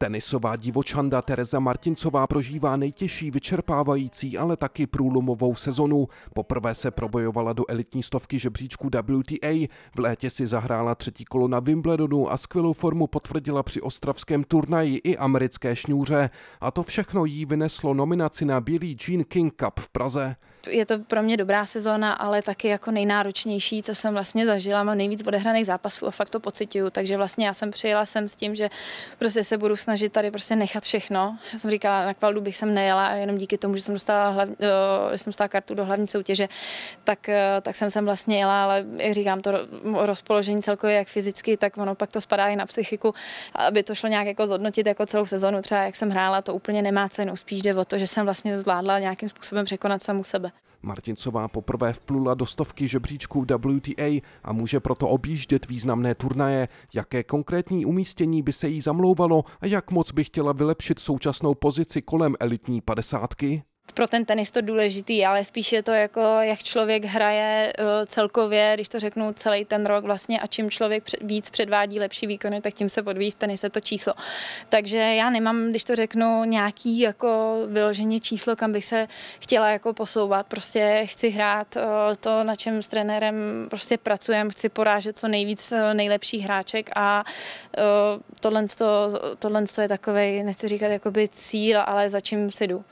Tenisová divočanda Tereza Martincová prožívá nejtěžší, vyčerpávající, ale taky průlomovou sezonu. Poprvé se probojovala do elitní stovky žebříčku WTA, v létě si zahrála třetí kolo na Wimbledonu a skvělou formu potvrdila při ostravském turnaji i americké šňůře. A to všechno jí vyneslo nominaci na Billie Jean King Cup v Praze. Je to pro mě dobrá sezóna, ale taky jako nejnáročnější, co jsem vlastně zažila. Mám nejvíc odehraných zápasů a fakt to pocituju. Takže vlastně já jsem přijela sem s tím, že prostě se budu snažit tady prostě nechat všechno. Já jsem říkala, na kvaldu bych sem nejela a jenom díky tomu, že jsem dostala, hlav, eh, že jsem dostala kartu do hlavní soutěže, tak, eh, tak jsem sem vlastně jela, ale jak říkám, to rozpoložení celkově jak fyzicky, tak ono pak to spadá i na psychiku, aby to šlo nějak jako zhodnotit jako celou sezonu. Třeba jak jsem hrála, to úplně nemá cenu. Spíš jde o to, že jsem vlastně zvládla nějakým způsobem překonat samu sebe. Martincová poprvé vplula do stovky žebříčků WTA a může proto objíždět významné turnaje. Jaké konkrétní umístění by se jí zamlouvalo a jak moc by chtěla vylepšit současnou pozici kolem elitní padesátky? pro ten tenis to důležitý, ale spíš je to jako, jak člověk hraje eh, celkově, když to řeknu celý ten rok vlastně a čím člověk víc předvádí lepší výkony, tak tím se podvíjí v tenise to číslo. Takže já nemám, když to řeknu, nějaký jako vyloženě číslo, kam bych se chtěla jako posouvat. Prostě chci hrát eh, to, na čem s trenérem prostě pracujeme, chci porážet co nejvíc eh, nejlepších hráček a tohle, tohle je takový, nechci říkat jakoby cíl, ale za čím si jdu.